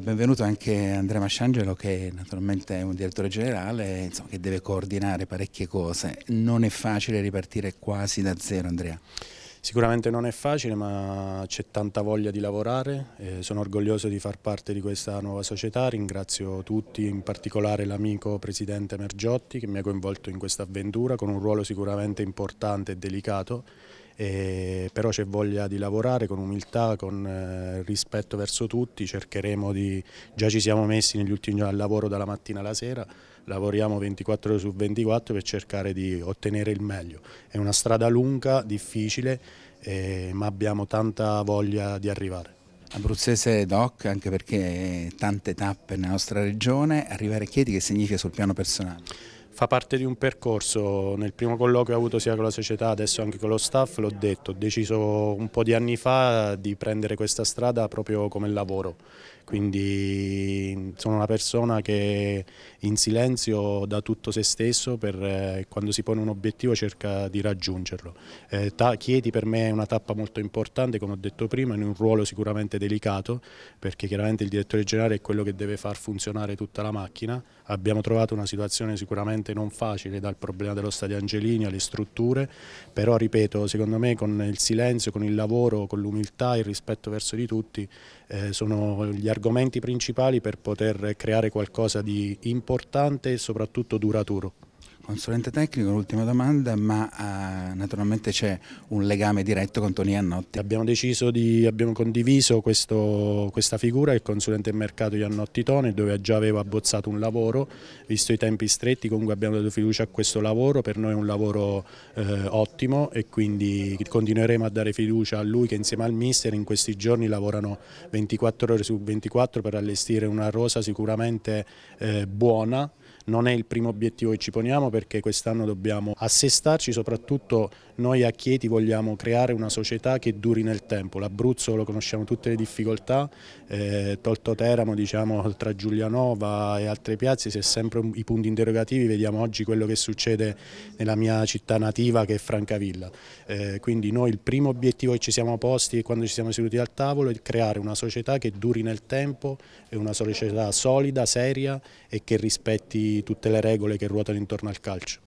benvenuto anche Andrea Masciangelo che naturalmente è un direttore generale insomma, che deve coordinare parecchie cose. Non è facile ripartire quasi da zero Andrea? Sicuramente non è facile ma c'è tanta voglia di lavorare, eh, sono orgoglioso di far parte di questa nuova società, ringrazio tutti, in particolare l'amico presidente Mergiotti che mi ha coinvolto in questa avventura con un ruolo sicuramente importante e delicato e eh, però c'è voglia di lavorare con umiltà, con eh, rispetto verso tutti, cercheremo di, già ci siamo messi negli ultimi giorni al lavoro dalla mattina alla sera, lavoriamo 24 ore su 24 per cercare di ottenere il meglio, è una strada lunga, difficile, eh, ma abbiamo tanta voglia di arrivare. Abruzzese doc, anche perché tante tappe nella nostra regione, arrivare a Chieti che significa sul piano personale? fa parte di un percorso, nel primo colloquio ho avuto sia con la società, adesso anche con lo staff, l'ho detto, ho deciso un po' di anni fa di prendere questa strada proprio come lavoro, quindi sono una persona che in silenzio dà tutto se stesso per eh, quando si pone un obiettivo cerca di raggiungerlo. Eh, Chieti per me è una tappa molto importante, come ho detto prima, in un ruolo sicuramente delicato, perché chiaramente il direttore generale è quello che deve far funzionare tutta la macchina, abbiamo trovato una situazione sicuramente sicuramente non facile dal problema dello stadio Angelini alle strutture, però ripeto, secondo me con il silenzio, con il lavoro, con l'umiltà e il rispetto verso di tutti eh, sono gli argomenti principali per poter creare qualcosa di importante e soprattutto duraturo. Consulente tecnico, l'ultima domanda, ma eh, naturalmente c'è un legame diretto con Tony Annotti. Abbiamo deciso di, abbiamo condiviso questo, questa figura, il consulente mercato Iannotti Tone, dove già avevo abbozzato un lavoro, visto i tempi stretti comunque abbiamo dato fiducia a questo lavoro, per noi è un lavoro eh, ottimo e quindi continueremo a dare fiducia a lui che insieme al mister in questi giorni lavorano 24 ore su 24 per allestire una rosa sicuramente eh, buona, non è il primo obiettivo che ci poniamo perché quest'anno dobbiamo assestarci, soprattutto noi a Chieti vogliamo creare una società che duri nel tempo, l'Abruzzo lo conosciamo tutte le difficoltà, eh, tolto Teramo diciamo, tra Giulianova e altre piazze si è sempre i punti interrogativi, vediamo oggi quello che succede nella mia città nativa che è Francavilla, eh, quindi noi il primo obiettivo che ci siamo posti quando ci siamo seduti al tavolo è creare una società che duri nel tempo, è una società solida, seria e che rispetti tutte le regole che ruotano intorno al calcio.